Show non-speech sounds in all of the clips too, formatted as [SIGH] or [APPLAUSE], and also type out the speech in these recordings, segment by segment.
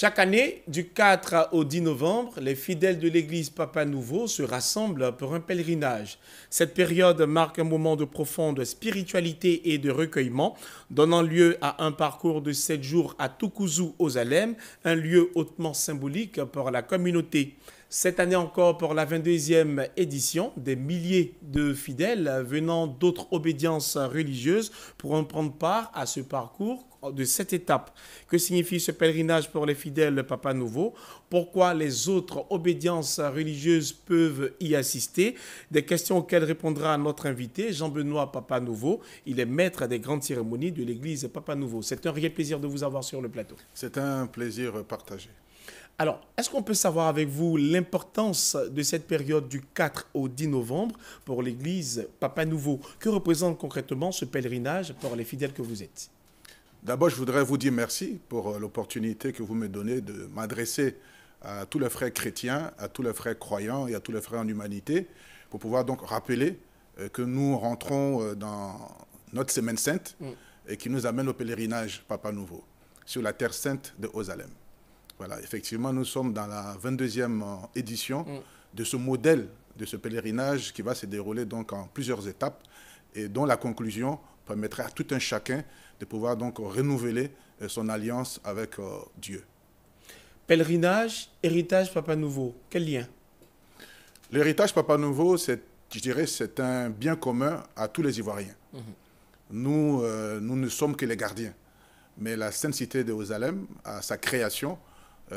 Chaque année, du 4 au 10 novembre, les fidèles de l'église Papa Nouveau se rassemblent pour un pèlerinage. Cette période marque un moment de profonde spiritualité et de recueillement, donnant lieu à un parcours de 7 jours à Tukuzu aux Alem, un lieu hautement symbolique pour la communauté. Cette année encore, pour la 22e édition, des milliers de fidèles venant d'autres obédiences religieuses pourront prendre part à ce parcours de cette étape que signifie ce pèlerinage pour les fidèles Papa Nouveau, pourquoi les autres obédiences religieuses peuvent y assister, des questions auxquelles répondra notre invité Jean-Benoît Papa Nouveau. Il est maître des grandes cérémonies de l'église Papa Nouveau. C'est un réel plaisir de vous avoir sur le plateau. C'est un plaisir partagé. Alors, est-ce qu'on peut savoir avec vous l'importance de cette période du 4 au 10 novembre pour l'église Papa Nouveau Que représente concrètement ce pèlerinage pour les fidèles que vous êtes D'abord, je voudrais vous dire merci pour euh, l'opportunité que vous me donnez de m'adresser à tous les frères chrétiens, à tous les frères croyants et à tous les frères en humanité, pour pouvoir donc rappeler euh, que nous rentrons euh, dans notre semaine sainte mm. et qui nous amène au pèlerinage Papa Nouveau sur la terre sainte de Osalem. Voilà, effectivement, nous sommes dans la 22e édition mm. de ce modèle de ce pèlerinage qui va se dérouler donc en plusieurs étapes et dont la conclusion permettrait à tout un chacun de pouvoir donc renouveler euh, son alliance avec euh, Dieu. Pèlerinage, héritage Papa Nouveau, quel lien L'héritage Papa Nouveau, c'est, je dirais, c'est un bien commun à tous les Ivoiriens. Mhm. Nous, euh, nous ne sommes que les gardiens. Mais la Sainte Cité de Jérusalem, à sa création,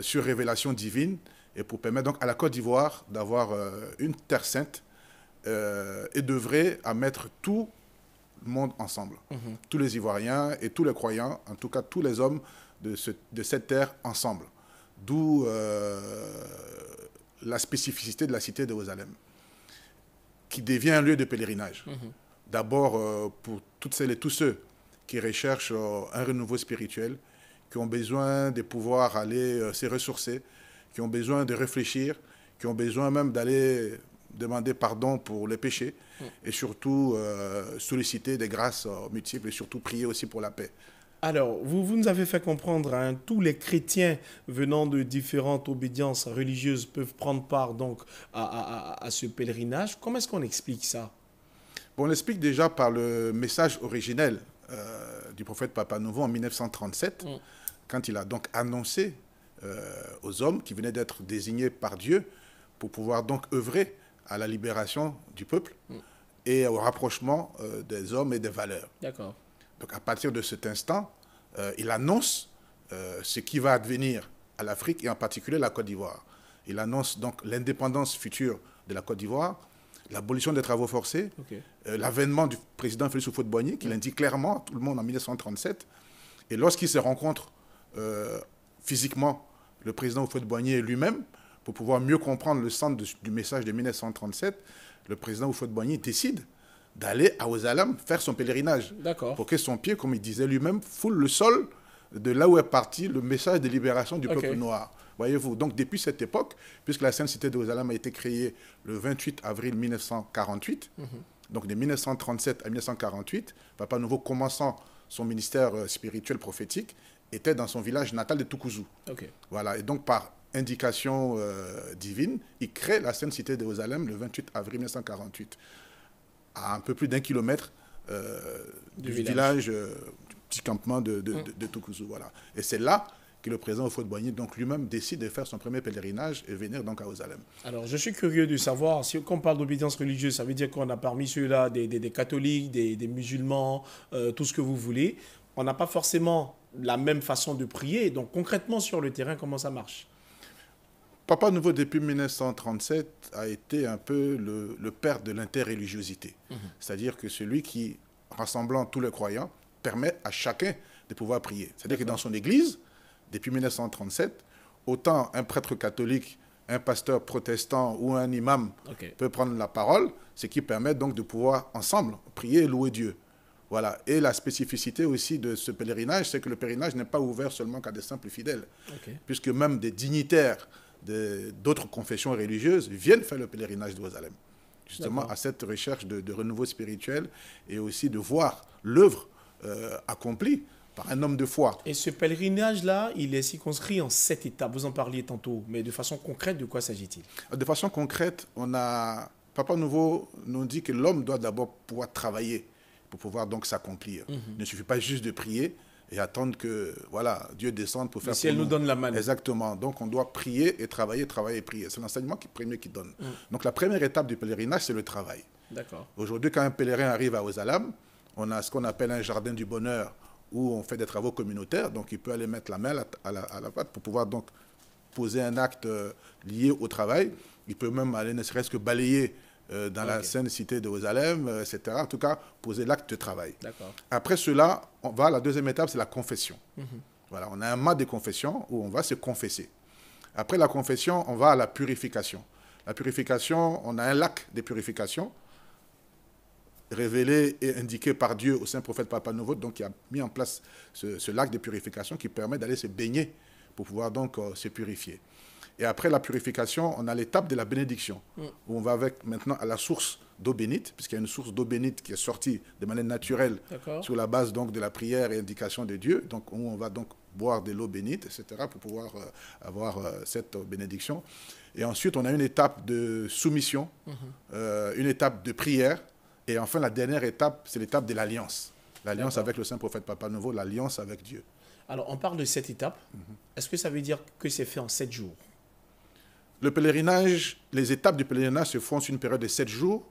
sur révélation divine, et pour permettre donc à la Côte d'Ivoire d'avoir une terre sainte, et devrait à mettre tout monde ensemble. Mhm. Tous les Ivoiriens et tous les croyants, en tout cas tous les hommes de, cette terre ensemble. D'où euh, la spécificité de la cité de qui devient un lieu de pèlerinage. Mhm. D'abord euh, pour toutes celles et tous ceux qui recherchent euh, un renouveau spirituel, qui ont besoin de pouvoir aller se ressourcer, qui ont besoin de réfléchir, qui ont besoin même d'aller demander pardon pour les péchés mm. et surtout euh, solliciter des grâces multiples et surtout prier aussi pour la paix. Alors, vous, vous nous avez fait comprendre, hein, tous les chrétiens venant de différentes obédiences religieuses peuvent prendre part donc à, ce pèlerinage. Comment est-ce qu'on explique ça bon, On l'explique déjà par le message originel euh, du prophète Papa Nouveau en 1937, mm. quand il a donc annoncé euh, aux hommes qui venaient d'être désignés par Dieu pour pouvoir donc œuvrer à la libération du peuple et au rapprochement euh, des hommes et des valeurs. D'accord. Donc à partir de cet instant, euh, il annonce euh, ce qui va advenir à l'Afrique et en particulier la Côte d'Ivoire. Il annonce donc l'indépendance future de la Côte d'Ivoire, l'abolition des travaux forcés, l'avènement du président Félix Houphouët-Boigny, qui l'indique clairement, tout le monde en 1937. Et lorsqu'il se rencontre physiquement, le président Houphouët-Boigny lui-même, pour pouvoir mieux comprendre le sens du message de 1937, le président Oufouet-Boigny décide d'aller à Ozalam faire son pèlerinage. Pour que son pied, comme il disait lui-même, foule le sol de là où est parti le message de libération du peuple noir. Voyez-vous, donc depuis cette époque, puisque la Sainte Cité de Ozalam a été créée le 28 avril 1948, mhm. donc de 1937 à 1948, Papa Nouveau commençant son ministère euh, spirituel prophétique, était dans son village natal de Toukouzou. Voilà, et donc par indication euh, divine, il crée la Sainte Cité de Jérusalem le 28 avril 1948, à un peu plus d'un kilomètre euh, du, village, euh, du petit campement de, de, mmh. Voilà. Et c'est là que le président de Boigny, donc lui-même, décide de faire son premier pèlerinage et venir donc à Jérusalem. Alors, je suis curieux de savoir, si on parle d'obédience religieuse, ça veut dire qu'on a parmi ceux-là des, catholiques, des, des musulmans, tout ce que vous voulez. On n'a pas forcément la même façon de prier. Donc concrètement sur le terrain, comment ça marche Papa Nouveau, depuis 1937, a été un peu le, père de l'interreligiosité. Mhm. C'est-à-dire que celui qui, rassemblant tous les croyants, permet à chacun de pouvoir prier. C'est-à-dire que dans son église, depuis 1937, autant un prêtre catholique, un pasteur protestant ou un imam peut prendre la parole, ce qui permet donc de pouvoir ensemble prier et louer Dieu. Voilà. Et la spécificité aussi de ce pèlerinage, c'est que le pèlerinage n'est pas ouvert seulement qu'à des simples fidèles, puisque même des dignitaires d'autres confessions religieuses viennent faire le pèlerinage de justement à cette recherche de, renouveau spirituel et aussi de voir l'œuvre euh, accomplie par un homme de foi. Et ce pèlerinage-là, il est circonscrit en sept étapes. Vous en parliez tantôt, mais de façon concrète, de quoi s'agit-il De façon concrète, on a Papa Nouveau nous dit que l'homme doit d'abord pouvoir travailler pour pouvoir donc s'accomplir. Mhm. Il ne suffit pas juste de prier, et attendre que voilà, Dieu descende pour faire... Si elle nous donne la main. Exactement. Donc on doit prier et travailler, travailler et prier. C'est l'enseignement qui, premier qui donne. Mm. Donc la première étape du pèlerinage, c'est le travail. D'accord. Aujourd'hui, quand un pèlerin arrive à Osalam, on a ce qu'on appelle un jardin du bonheur où on fait des travaux communautaires. Donc il peut aller mettre la main à la, à la, à la pâte pour pouvoir donc poser un acte euh, lié au travail. Il peut même aller ne serait-ce que balayer euh, dans la sainte cité de Jérusalem, euh, etc. En tout cas, poser l'acte de travail. Après cela, on va à la deuxième étape, c'est la confession. Mhm. Voilà, on a un mat de confession où on va se confesser. Après la confession, on va à la purification. La purification, on a un lac de purification révélé et indiqué par Dieu au saint prophète Papa Nouveau, donc qui a mis en place ce, lac de purification qui permet d'aller se baigner pour pouvoir donc euh, se purifier. Et après la purification, on a l'étape de la bénédiction, mm. où on va avec maintenant à la source d'eau bénite, puisqu'il y a une source d'eau bénite qui est sortie de manière naturelle sur la base donc de la prière et indication de Dieu. Donc on va donc boire de l'eau bénite, etc., pour pouvoir euh, avoir euh, cette euh, bénédiction. Et ensuite, on a une étape de soumission, mm-hmm. une étape de prière, et enfin la dernière étape, c'est l'étape de l'alliance. L'alliance avec le saint prophète Papa Nouveau, l'alliance avec Dieu. Alors on parle de cette étape. Mm-hmm. Est-ce que ça veut dire que c'est fait en sept jours le pèlerinage, les étapes du pèlerinage se font sur une période de sept jours,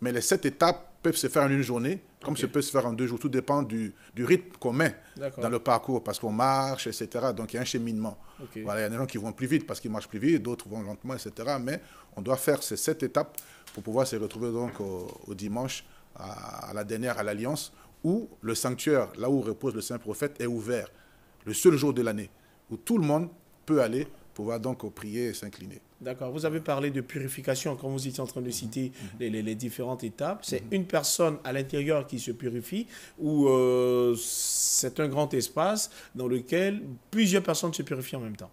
mais les sept étapes peuvent se faire en une journée, comme ça se peut se faire en deux jours. Tout dépend du, rythme qu'on met dans le parcours, parce qu'on marche, etc. Donc il y a un cheminement. il y a des gens qui vont plus vite parce qu'ils marchent plus vite, d'autres vont lentement, etc. Mais on doit faire ces sept étapes pour pouvoir se retrouver donc au, dimanche à, à, la dernière, à l'Alliance, où le sanctuaire, là où repose le Saint-Prophète, est ouvert. Le seul jour de l'année où tout le monde peut aller pouvoir donc prier et s'incliner. D'accord. Vous avez parlé de purification quand vous étiez en train de mhm. citer mhm. les, différentes étapes. C'est mhm. une personne à l'intérieur qui se purifie ou euh, c'est un grand espace dans lequel plusieurs personnes se purifient en même temps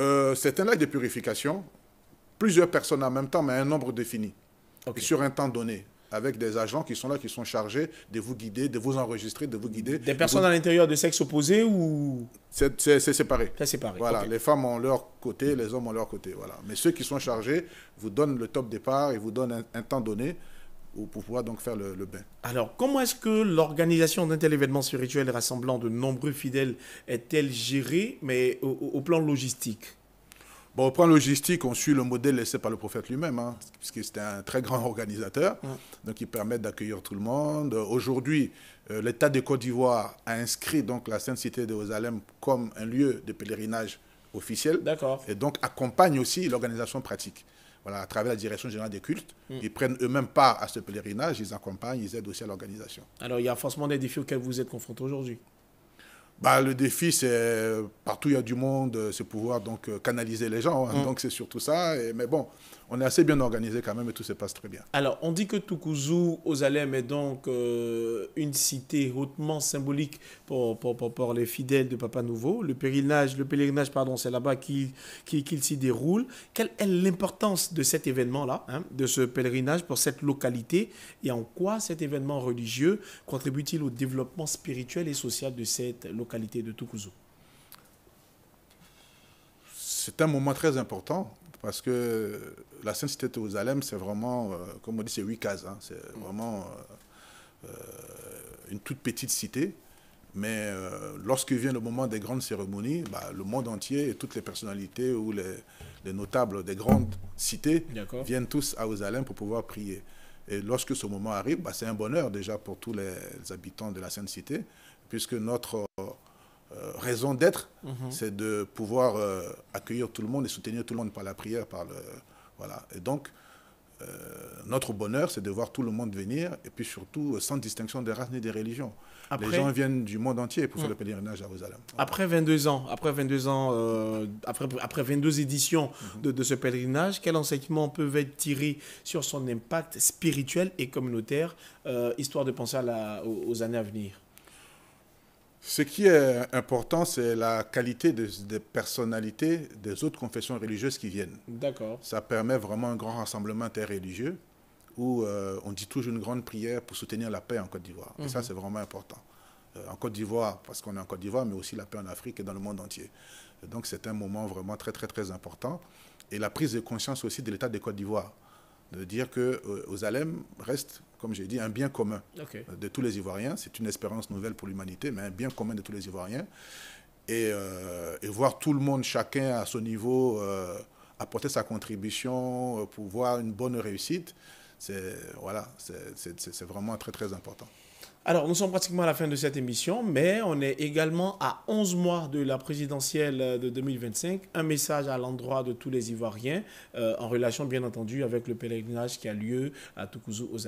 euh, C'est un acte de purification. Plusieurs personnes en même temps, mais un nombre défini. sur un temps donné avec des agents qui sont là, qui sont chargés de vous guider, de vous enregistrer, de vous guider. Des personnes à l'intérieur de sexe opposé ou C'est séparé. C'est séparé. Voilà, les femmes ont leur côté, les hommes ont leur côté. Voilà. Mais ceux qui sont chargés vous donnent le top départ et vous donnent un, temps donné pour pouvoir donc faire le, bain. Alors, comment est-ce que l'organisation d'un tel événement spirituel rassemblant de nombreux fidèles est-elle gérée, mais au plan logistique Bon, au point logistique, on suit le modèle laissé par le prophète lui-même, hein, puisque c'était un très grand organisateur, donc il permet d'accueillir tout le monde. Aujourd'hui, euh, l'État de Côte d'Ivoire a inscrit donc la Sainte Cité de Jérusalem comme un lieu de pèlerinage officiel, et donc accompagne aussi l'organisation pratique. Voilà, à travers la direction générale des cultes. Mm. Ils prennent eux-mêmes part à ce pèlerinage, ils accompagnent, ils aident aussi à l'organisation. Alors, il y a forcément des défis auxquels vous êtes confrontés aujourd'hui bah, le défi, c'est euh, partout il y a du monde, euh, c'est pouvoir donc euh, canaliser les gens. Hein. Mm. Donc c'est surtout ça. Et, mais bon, on est assez bien organisé quand même et tout se passe très bien. Alors, on dit que Toukouzou, Ozalem est donc une cité hautement symbolique pour, pour, pour, les fidèles de Papa Nouveau. Le pèlerinage, le pèlerinage pardon, c'est là-bas qu'il s'y déroule. Quelle est l'importance de cet événement-là, hein, de ce pèlerinage pour cette localité et en quoi cet événement religieux contribue-t-il au développement spirituel et social de cette localité qualité de Tukuzo? C'est un moment très important parce que la Sainte Cité de Jérusalem, c'est vraiment, euh, comme on dit, c'est huit cases. Hein. c'est mm. vraiment euh, euh, une toute petite cité. Mais lorsque vient le moment des grandes cérémonies, bah, le monde entier et toutes les personnalités ou les, les notables des grandes cités viennent tous à Jérusalem pour pouvoir prier. Et lorsque ce moment arrive, bah, c'est un bonheur déjà pour tous les habitants de la Sainte Cité, puisque notre raison d'être, mhm. c'est de pouvoir euh, accueillir tout le monde et soutenir tout le monde par la prière, par le voilà. Et donc euh, notre bonheur, c'est de voir tout le monde venir, et puis surtout euh, sans distinction de race ni de religion. les gens viennent du monde entier pour faire mm. le pèlerinage à Jérusalem. Après 22 ans, après 22 ans, après, après 22 éditions mhm. de, ce pèlerinage, quels enseignements peuvent être tirés sur son impact spirituel et communautaire, histoire de penser aux années à venir ce qui est important, c'est la qualité des, personnalités des autres confessions religieuses qui viennent. D'accord. Ça permet vraiment un grand rassemblement interreligieux où euh, on dit toujours une grande prière pour soutenir la paix en Côte d'Ivoire. Et ça, mhm. c'est vraiment important. Euh, en Côte d'Ivoire, parce qu'on est en Côte d'Ivoire, mais aussi la paix en Afrique et dans le monde entier. donc, c'est un moment vraiment très, très, très important. Et la prise de conscience aussi de l'état de Côte d'Ivoire. De dire que euh, reste comme j'ai dit, un bien commun de tous les Ivoiriens. C'est une espérance nouvelle pour l'humanité, mais un bien commun de tous les Ivoiriens. Et, euh, voir tout le monde, chacun à son niveau, euh, apporter sa contribution euh, pour voir une bonne réussite, c'est voilà, c'est vraiment très très important. Alors, nous sommes pratiquement à la fin de cette émission, mais on est également à 11 mois de la présidentielle de 2025. Un message à l'endroit de tous les Ivoiriens, en relation bien entendu avec le pèlerinage qui a lieu à Toukouzou, aux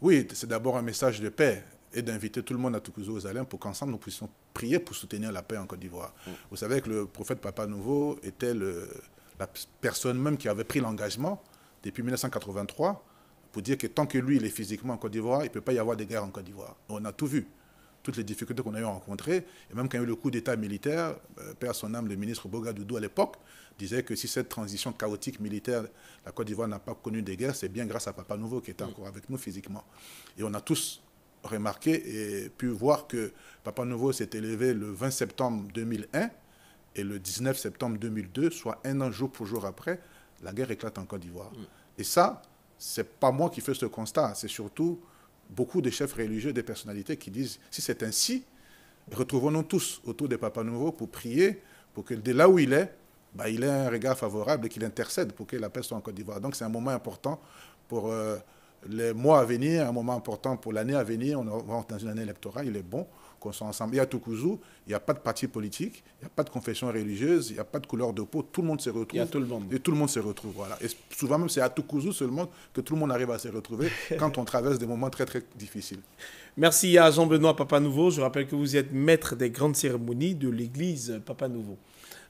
oui, c'est d'abord un message de paix et d'inviter tout le monde à Tukuzo aux Alains pour qu'ensemble nous puissions prier pour soutenir la paix en Côte d'Ivoire. Mm. Vous savez que le prophète Papa Nouveau était la personne même qui avait pris l'engagement depuis 1983 pour dire que tant que lui, il est physiquement en Côte d'Ivoire, il ne peut pas y avoir de guerre en Côte d'Ivoire. On a tout vu toutes les difficultés qu'on a eu à rencontrer. Et même quand il y a eu le coup d'État militaire, euh, père son âme, le ministre Bogadoudou à l'époque, disait que si cette transition chaotique militaire, la Côte d'Ivoire n'a pas connu des guerres, c'est bien grâce à Papa Nouveau qui était mm. encore avec nous physiquement. Et on a tous remarqué et pu voir que Papa Nouveau s'est élevé le 20 septembre 2001 et le 19 septembre 2002, soit un an jour pour jour après, la guerre éclate en Côte d'Ivoire. Mm. Et ça, c'est pas moi qui fais ce constat, c'est surtout beaucoup de chefs religieux, des personnalités qui disent, si c'est ainsi, retrouvons-nous tous autour des papas nouveaux pour prier, pour que de là où il est, bah, il ait un regard favorable et qu'il intercède pour que la paix soit en Côte d'Ivoire. Donc c'est un moment important pour euh, les mois à venir, un moment important pour l'année à venir, on rentre dans une année électorale, il est bon qu'on soit ensemble. Et à Tukuzu, il n'y a pas de parti politique, il n'y a pas de confession religieuse, il n'y a pas de couleur de peau, tout le monde se retrouve. Il y a tout le monde. Et tout le monde se retrouve, voilà. Et souvent même, c'est à Tukuzu seulement que tout le monde arrive à se retrouver [LAUGHS] quand on traverse des moments très, très difficiles. Merci à Jean-Benoît Papa Nouveau. Je rappelle que vous êtes maître des grandes cérémonies de l'église Papa Nouveau.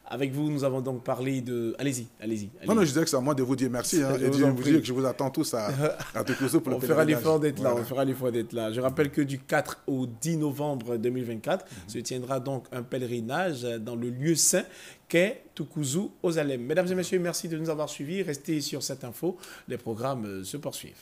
Avec vous, nous avons donc parlé de. Allez-y, allez-y. non, non, je disais que c'est à moi de vous dire merci. Hein. je vous, vous que je vous attends tous à, à pour [LAUGHS] on le fera d'être là. On fera l'effort d'être là. Je rappelle que du 4 au 10 novembre 2024 mhm. se tiendra donc un pèlerinage dans le lieu saint qu'est Tukuzu aux Alem. Mesdames et messieurs, merci de nous avoir suivis. Restez sur cette info. Les programmes euh, se poursuivent.